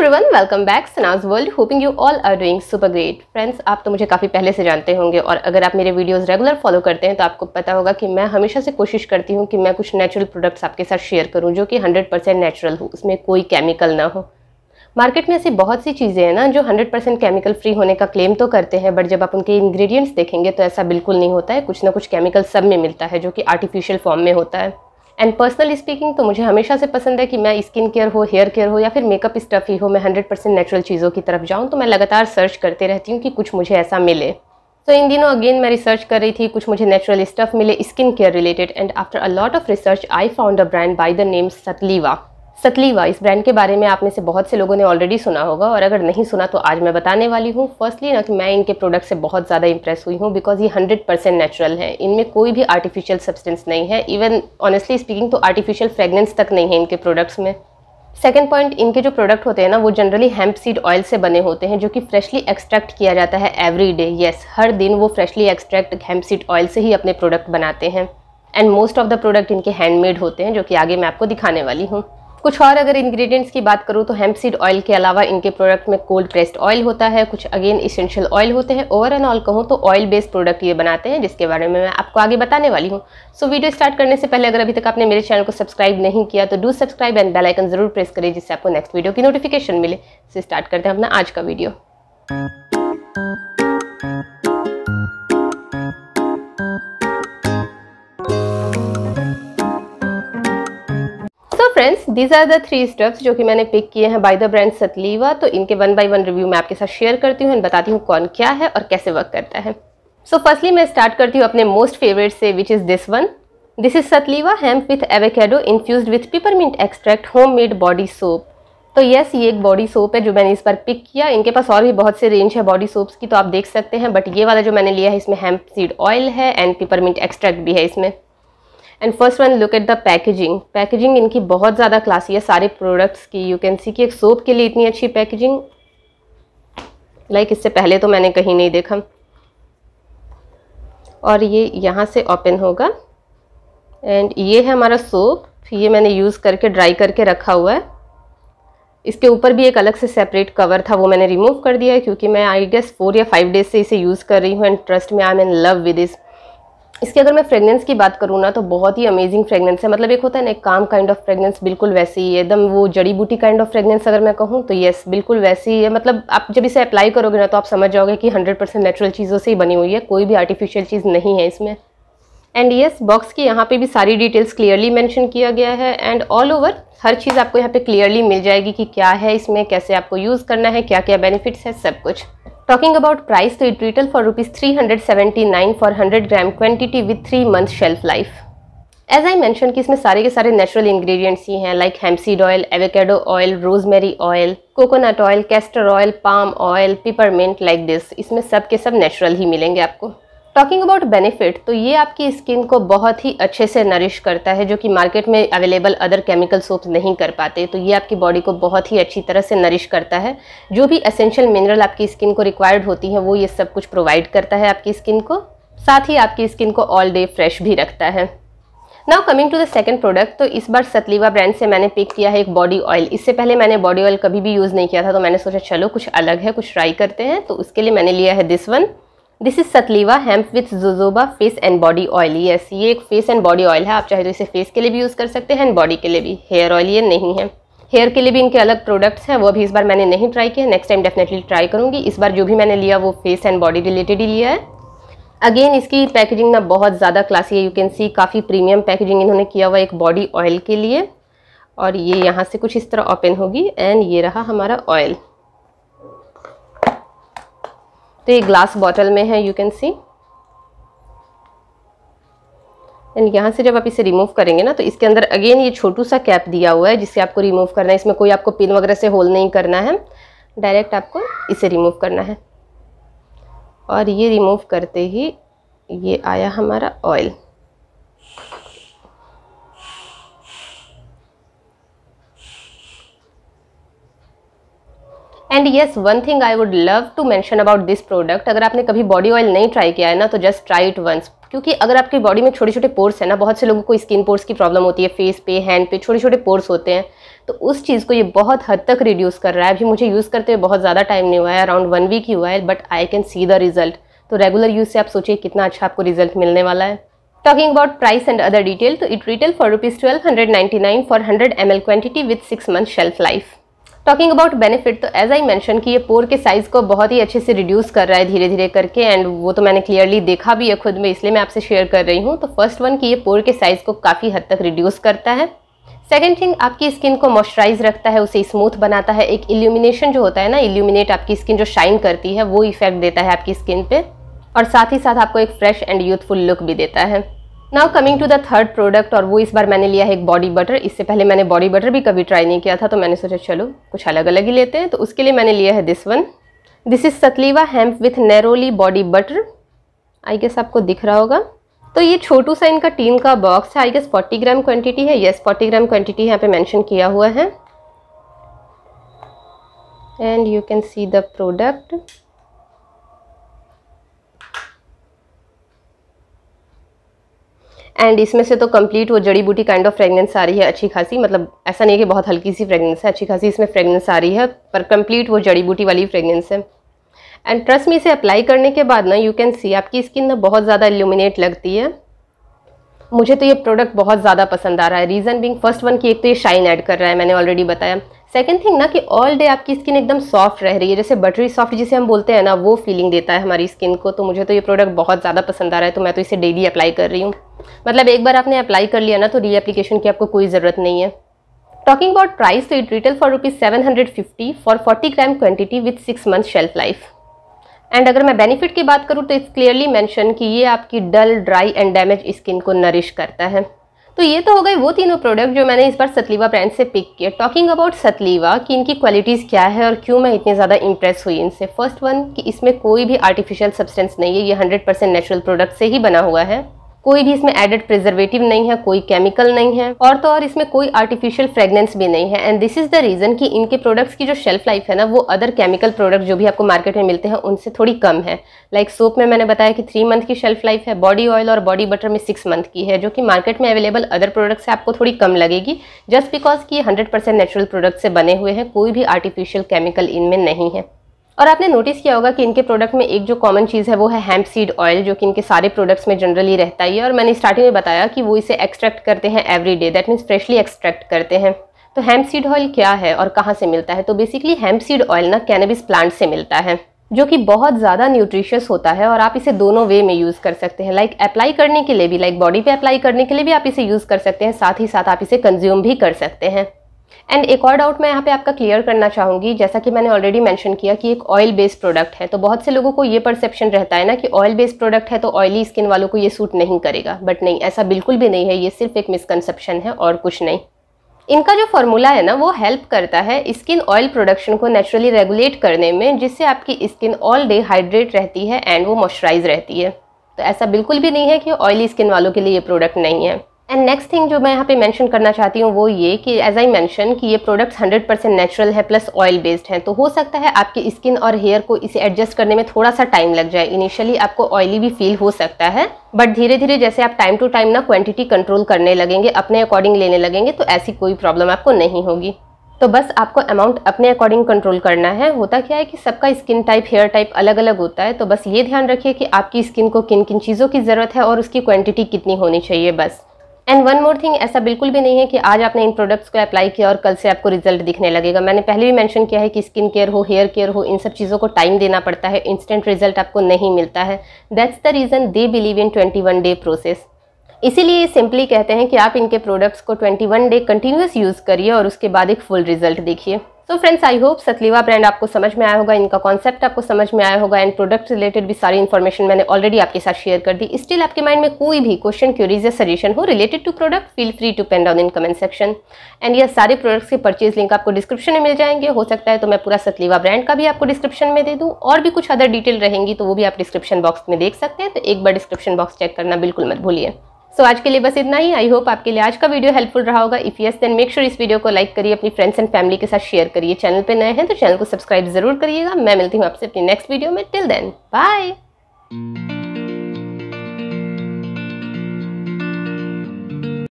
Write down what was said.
everyone welcome back Sana's world hoping you all are doing super great friends आप तो मुझे काफ़ी पहले से जानते होंगे और अगर आप मेरे वीडियोस रेगुलर फॉलो करते हैं तो आपको पता होगा कि मैं हमेशा से कोशिश करती हूँ कि मैं कुछ नेचुरल प्रोडक्ट्स आपके साथ शेयर करूँ जो कि 100 परसेंट नेचुरल हो उसमें कोई केमिकल ना हो मार्केट में ऐसी बहुत सी चीज़ें हैं ना जो हंड्रेड परसेंट केमिकल फ्री होने का क्लेम तो करते हैं बट जब आप उनके इन्ग्रीडियंट्स देखेंगे तो ऐसा बिल्कुल नहीं होता है कुछ ना कुछ केमिकल सब में मिलता है जो कि आर्टिफिशियल फॉर्म में होता है एंड पर्सनली स्पीकिंग तो मुझे हमेशा से पसंद है कि मैं स्किन केयर हो हेयर केयर हो या फिर मेकअप स्टफ ही हो मैं 100 परसेंट नेचुरल चीज़ों की तरफ जाऊँ तो मैं लगातार सर्च करते रहती हूँ कि कुछ मुझे ऐसा मिले तो इन दिनों अगेन मैं रिसर्च कर रही थी कुछ मुझे नेचुरल स्टफ मिले skin care related and after a lot of research I found a brand by the name Satliva Satliva इस ब्रांड के बारे में आप में से बहुत से लोगों ने ऑलरेडी सुना होगा और अगर नहीं सुना तो आज मैं बताने वाली हूँ फर्स्टली ना कि मैं इनके प्रोडक्ट से बहुत ज़्यादा इंप्रेस हुई हूँ बिकॉज ये 100% परसेंट नेचुरल है इनमें कोई भी आर्टिफिशियल सब्सटेंस नहीं है इवन ऑनेस्टली स्पीकिंग तो आर्टिफिशियल फ्रेगनेंस तक नहीं है इनके प्रोडक्ट्स में सेकेंड पॉइंट इनके जो प्रोडक्ट होते हैं ना वो जनरली हेम्प सीड ऑयल से बने होते हैं जो कि फ्रेशली एक्सट्रैक्ट किया जाता है एवरी डे येस हर दिन वो freshly extract hemp seed oil से ही अपने प्रोडक्ट बनाते हैं and most of the product इनके हैंडमेड होते हैं जो कि आगे मैं आपको दिखाने वाली हूँ कुछ और अगर इंग्रेडिएंट्स की बात करूँ तो हेम्पसीड ऑयल के अलावा इनके प्रोडक्ट में कोल्ड प्रेस्ड ऑयल होता है कुछ अगेन इसेंशियल ऑयल होते हैं एंड ऑल कहूँ तो ऑयल बेस्ड प्रोडक्ट ये बनाते हैं जिसके बारे में मैं आपको आगे बताने वाली हूँ सो so, वीडियो स्टार्ट करने से पहले अगर अभी तक आपने मेरे चैनल को सब्सक्राइब नहीं किया तो डू सब्सक्राइब एंड बेलाइकन जरूर प्रेस करें जिससे आपको नेक्स्ट वीडियो की नोटिफिकेशन मिले से स्टार्ट करते हैं अपना आज का video these are the three steps जो कि मैंने पिक किए हैं बाय द ब्रांड सतलीवा तो इनके वन बाय वन रिव्यू मैं आपके साथ शेयर करती हूँ बताती हूँ कौन क्या है और कैसे वर्क करता है सो so, फर्स्टली मैं स्टार्ट करती हूँ अपने मोस्ट फेवरेट से which is this one this is Satliva hemp with avocado infuse with peppermint extract home made body soap तो येस ये एक बॉडी सोप है जो मैंने इस बार पिक किया इनके पास और भी बहुत से रेंज है बॉडी सोप्स की तो आप देख सकते हैं बट ये वाला जो मैंने लिया है इसमें हेम्प सीड ऑयल है एंड पिपरमिंट एक्सट्रैक्ट भी है इसमें and first one look at the packaging packaging इनकी बहुत ज़्यादा क्लासी है सारे प्रोडक्ट्स की यू कैन सी कि एक सोप के लिए इतनी अच्छी पैकेजिंग लाइक like इससे पहले तो मैंने कहीं नहीं देखा और ये यहाँ से ओपन होगा एंड ये है हमारा सोप ये मैंने यूज़ करके ड्राई करके रखा हुआ है इसके ऊपर भी एक अलग से सेपरेट कवर था वो मैंने रिमूव कर दिया है क्योंकि मैं I guess four or five days से इसे यूज़ कर रही हूँ and trust me I am in love with इस इसकी अगर मैं फ्रेगनेंस की बात करूँ ना तो बहुत ही अमेजिंग फ्रेगनेंस है मतलब एक होता है ना एक काम काइंड ऑफ फ्रेगनेंस बिल्कुल वैसी ही एकदम वो जड़ी बूटी काइंड ऑफ फ्रेगनेंस अगर मैं कहूँ तो येस बिल्कुल वैसी ही है मतलब आप जब इसे अप्लाई करोगे ना तो आप समझ जाओगे कि हंड्रेड परसेंट नेचुरल चीज़ों से ही बनी हुई है कोई भी आर्टिफिशियल चीज़ नहीं है इसमें एंड येस बॉक्स की यहाँ पर भी सारी डिटेल्स क्लियरली मैंशन किया गया है एंड ऑल ओवर हर चीज़ आपको यहाँ पर क्लियरली मिल जाएगी कि क्या है इसमें कैसे आपको यूज़ करना है क्या क्या बेनिफिट्स है सब कुछ अबाउट प्राइस तो it retail for rupees three hundred seventy nine for hundred gram quantity with three month shelf life as I mention कि इसमें सारे के सारे नेचुरल इंग्रीडियंट्स ही हैं like hempseed oil avocado oil rosemary oil coconut oil castor oil palm oil peppermint like this इसमें सब के सब नेचुरल ही मिलेंगे आपको टॉकिंग अबाउट बेनिफिट तो ये आपकी स्किन को बहुत ही अच्छे से नरिश करता है जो कि मार्केट में अवेलेबल अदर केमिकल सोप्स नहीं कर पाते तो ये आपकी बॉडी को बहुत ही अच्छी तरह से नरिश करता है जो भी असेंशियल मिनरल आपकी स्किन को रिक्वायर्ड होती है वो ये सब कुछ प्रोवाइड करता है आपकी स्किन को साथ ही आपकी स्किन को ऑल डे फ्रेश भी रखता है now coming to the second product तो इस बार सतलीवा ब्रांड से मैंने पिक किया है एक बॉडी ऑयल इससे पहले मैंने बॉडी ऑयल कभी भी यूज़ नहीं किया था तो मैंने सोचा चलो कुछ अलग है कुछ ट्राई करते हैं तो उसके लिए मैंने लिया है this one this is Satliva hemp with jojoba face and body oil yes ये एक फेस एंड बॉडी ऑयल है आप चाहे तो इसे फेस के लिए भी यूज़ कर सकते हैं एंड बॉडी के लिए भी हेयर ऑयल ये नहीं है हेयर के लिए भी इनके अलग प्रोडक्ट्स हैं वो भी इस बार मैंने नहीं ट्राई किया नेक्स्ट टाइम डेफिनेटली ट्राई करूँगी इस बार जो भी मैंने लिया वो फेस एंड बॉडी रिलेटेड ही लिया है अगेन इसकी पैकेजिंग ना बहुत ज़्यादा क्लासी है यू कैन सी काफ़ी प्रीमियम पैकेजिंग इन्होंने किया हुआ एक बॉडी ऑयल के लिए और ये यहाँ से कुछ इस तरह ओपन होगी एंड ये रहा हमारा ऑयल तो ये ग्लास बॉटल में है यू कैन सी एंड यहाँ से जब आप इसे रिमूव करेंगे ना तो इसके अंदर अगेन ये छोटू सा कैप दिया हुआ है जिसे आपको रिमूव करना है इसमें कोई आपको पिन वगैरह से होल नहीं करना है डायरेक्ट आपको इसे रिमूव करना है और ये रिमूव करते ही ये आया हमारा oil and yes one thing I would love to mention about this product अगर आपने कभी बॉडी ऑयल नहीं ट्राई किया है ना तो जस्ट ट्राई इट वंस क्योंकि अगर आपकी बॉडी में छोटे छोटे पोर्स हैं ना बहुत से लोगों को स्किन पोर्स की प्रॉब्लम होती है फेस पे हैंड पे छोटे छोटे पोर्स होते हैं तो उस चीज़ को ये बहुत हद तक रिड्यूस कर रहा है अभी मुझे यूज़ करते हुए बहुत ज़्यादा टाइम नहीं हुआ है अराउंड वन वीक ही हुआ है but I can see the result तो रेगुलर यूज़ से आप सोचिए कितना अच्छा आपको रिजल्ट मिलने वाला है talking about price and other detail तो it retail for rupees twelve hundred ninety nine for hundred M L quantity with six month shelf life talking about benefit तो एज आई मैंशन कि ये पोर के size को बहुत ही अच्छे से reduce कर रहा है धीरे धीरे करके एंड वो तो मैंने क्लियरली देखा भी है खुद में इसलिए मैं आपसे शेयर कर रही हूँ तो फर्स्ट वन कि ये पोर के साइज़ को काफ़ी हद तक रिड्यूस करता है सेकेंड थिंग आपकी स्किन को मॉइस्चराइज रखता है उसे स्मूथ बनाता है एक इल्यूमिनेशन जो होता है ना इल्यूमिनेट आपकी स्किन जो शाइन करती है वो इफेक्ट देता है आपकी स्किन पे और साथ ही साथ आपको एक फ्रेश एंड यूथफुल लुक भी देता है now coming to the third product और वो इस बार मैंने लिया है एक बॉडी बटर इससे पहले मैंने बॉडी बटर भी कभी ट्राई नहीं किया था तो मैंने सोचा चलो कुछ अलग अलग ही लेते हैं तो उसके लिए मैंने लिया है this one this is Satliva hemp with neroli body butter I guess आपको दिख रहा होगा तो ये छोटू सा इनका टीन का बॉक्स है I guess forty gram quantity है येस फोर्टी ग्राम क्वांटिटी यहाँ पे मेंशन किया हुआ है and you can see the product and इसमें से तो कंप्लीट वो जड़ी बूटी काइंड ऑफ फ्रेगनेंस आ रही है अच्छी खासी मतलब ऐसा नहीं है कि बहुत हल्की सी फ्रेगनेंस है अच्छी खासी इसमें फ्रेगनेंस आ रही है पर कंप्लीट वो जड़ी बूटी वाली फ्रेगनेंस है एंड ट्रस्ट में इसे अप्लाई करने के बाद ना यू कैन सी आपकी स्किन ना बहुत ज़्यादा इल्यूमिनेट लगती है मुझे तो ये प्रोडक्ट बहुत ज़्यादा पसंद आ रहा है रीज़न बिंग फर्स्ट वन की एक तो ये शाइन ऐड कर रहा है मैंने ऑलरेडी बताया सेकेंड थिंग ना कि ऑल डे आपकी स्किन एकदम सॉफ्ट रह रही है जैसे बटरी सॉफ्ट जिसे हम बोलते हैं ना वो फीलिंग देता है हमारी स्किन को तो मुझे तो ये प्रोडक्ट बहुत ज़्यादा पसंद आ रहा है तो मैं तो इसे डेली अप्लाई कर रही हूँ मतलब एक बार आपने अप्लाई कर लिया ना तो री एप्लीकेशन की आपको कोई ज़रूरत नहीं है टॉकिंग अबाउट प्राइस तो it retail for rupees seven hundred fifty for forty gram quantity with six month shelf life and अगर मैं बेनिफिट की बात करूँ तो इट्स क्लियरली मैंशन कि ये आपकी dull dry and damage skin को नरिश करता है तो ये तो हो गए वो तीनों प्रोडक्ट जो मैंने इस बार सतलीवा ब्रांड से पिक किए टॉकिंग अबाउट सतलीवा कि इनकी क्वालिटीज़ क्या है और क्यों मैं इतनी ज़्यादा इंप्रेस हुई इनसे फर्स्ट वन कि इसमें कोई भी आर्टिफिशियल सब्सटेंस नहीं है ये 100% नेचुरल प्रोडक्ट से ही बना हुआ है कोई भी इसमें एडेड प्रिजर्वेटिव नहीं है कोई केमिकल नहीं है और तो और इसमें कोई आर्टिफिशियल फ्रेग्रेंस भी नहीं है and this is the reason कि इनके प्रोडक्ट्स की जो शेल्फ लाइफ है ना वो अदर केमिकल प्रोडक्ट जो भी आपको मार्केट में मिलते हैं उनसे थोड़ी कम है लाइक like सोप में मैंने बताया कि थ्री मंथ की शेल्फ लाइफ है बॉडी ऑयल और बॉडी बटर में सिक्स मंथ की है जो कि मार्केट में अवेलेबल अदर प्रोडक्ट्स से आपको थोड़ी कम लगेगी जस्ट बिकॉज कि हंड्रेड हंड्रेड नेचुरल प्रोडक्ट से बने हुए हैं कोई भी आर्टिफिशियल केमिकल इनमें नहीं है और आपने नोटिस किया होगा कि इनके प्रोडक्ट में एक जो कॉमन चीज़ है वो है हेम्प सीड ऑयल जो कि इनके सारे प्रोडक्ट्स में जनरली रहता ही है और मैंने स्टार्टिंग में बताया कि वो इसे एक्सट्रैक्ट करते हैं every day that means freshly extract करते हैं तो हेम्प सीड ऑयल क्या है और कहाँ से मिलता है तो बेसिकली हेम्प सीड ऑयल ना कैनबिस प्लांट से मिलता है जो कि बहुत ज़्यादा न्यूट्रिशियस होता है और आप इसे दोनों वे में यूज़ कर सकते हैं लाइक अप्लाई करने के लिए भी लाइक बॉडी पे अप्लाई करने के लिए भी आप इसे यूज़ कर सकते हैं साथ ही साथ आप इसे कंज्यूम भी कर सकते हैं एंड एक और डाउट मैं यहाँ पे आपका क्लियर करना चाहूँगी जैसा कि मैंने ऑलरेडी मेंशन किया कि एक ऑयल बेस्ड प्रोडक्ट है तो बहुत से लोगों को ये परसेप्शन रहता है ना कि ऑयल बेस्ड प्रोडक्ट है तो ऑयली स्किन वालों को ये सूट नहीं करेगा बट नहीं ऐसा बिल्कुल भी नहीं है ये सिर्फ एक मिसकनसेप्शन है और कुछ नहीं इनका जो फॉर्मूला है ना वो हेल्प करता है स्किन ऑयल प्रोडक्शन को नेचुरली रेगुलेट करने में जिससे आपकी स्किन ऑल डे हाइड्रेट रहती है एंड वो मॉइस्चराइज रहती है तो ऐसा बिल्कुल भी नहीं है कि ऑयली स्किन वालों के लिए ये प्रोडक्ट नहीं है एंड नेक्स्ट थिंग जो मैं यहाँ पे मेंशन करना चाहती हूँ वो ये कि एज आई मेंशन कि ये प्रोडक्ट्स 100% परसेंट नेचुरल है प्लस ऑयल बेस्ड हैं तो हो सकता है आपकी स्किन और हेयर को इसे एडजस्ट करने में थोड़ा सा टाइम लग जाए इनिशियली आपको ऑयली भी फील हो सकता है बट धीरे धीरे जैसे आप टाइम टू टाइम ना क्वांटिटी कंट्रोल करने लगेंगे अपने अकॉर्डिंग लेने लगेंगे तो ऐसी कोई प्रॉब्लम आपको नहीं होगी तो बस आपको अमाउंट अपने अकॉर्डिंग कंट्रोल करना है होता क्या है कि सबका स्किन टाइप हेयर टाइप अलग अलग होता है तो बस ये ध्यान रखिए कि आपकी स्किन को किन किन चीज़ों की ज़रूरत है और उसकी क्वांटिटी कितनी होनी चाहिए बस एंड वन मोर थिंग ऐसा बिल्कुल भी नहीं है कि आज आपने इन प्रोडक्ट्स को अप्लाई किया और कल से आपको रिजल्ट दिखने लगेगा मैंने पहले भी मेंशन किया है कि स्किन केयर हो हेयर केयर हो इन सब चीज़ों को टाइम देना पड़ता है इंस्टेंट रिजल्ट आपको नहीं मिलता है that's the reason they believe in twenty one day process इसीलिए सिंपली कहते हैं कि आप इनके प्रोडक्ट्स को वन डे कंटिन्यूस यूज़ करिए और उसके बाद एक फुल रिजल्ट देखिए तो friends I hope Satliva brand आपको समझ में आया होगा इनका कॉन्सेप्ट आपको समझ में आया होगा एंड प्रोडक्ट रिलेटेड भी सारी इन्फॉर्मेशन मैंने ऑलरेडी आपके साथ शेयर कर दी स्टिल आपके माइंड में कोई भी क्वेश्चन क्यूरीज या सजेशन हो related to product feel free to pen on in comment section and यह सारे प्रोडक्ट्स के परचेज लिंक आपको डिस्क्रिप्शन में मिल जाएंगे हो सकता है तो मैं पूरा सतलीवा ब्रांड का भी आपको डिस्क्रिप्शन में दे दूँ और भी कुछ अदर डिटेल रहेंगी तो वो भी आप डिस्क्रिप्शन बॉक्स में देख सकते हैं तो एक बार डिस्क्रिप्शन बॉक्स चेक करना बिल्कुल मत भूलिए सो so, आज के लिए बस इतना ही आई होप आपके लिए आज का वीडियो हेल्पफुल रहा होगा if yes then make sure इस वीडियो को लाइक करिए अपनी फ्रेंड्स एंड फैमिली के साथ शेयर करिए चैनल पे नए हैं तो चैनल को सब्सक्राइब जरूर करिएगा मैं मिलती हूँ आपसे अपनी नेक्स्ट वीडियो में टिल देन बाय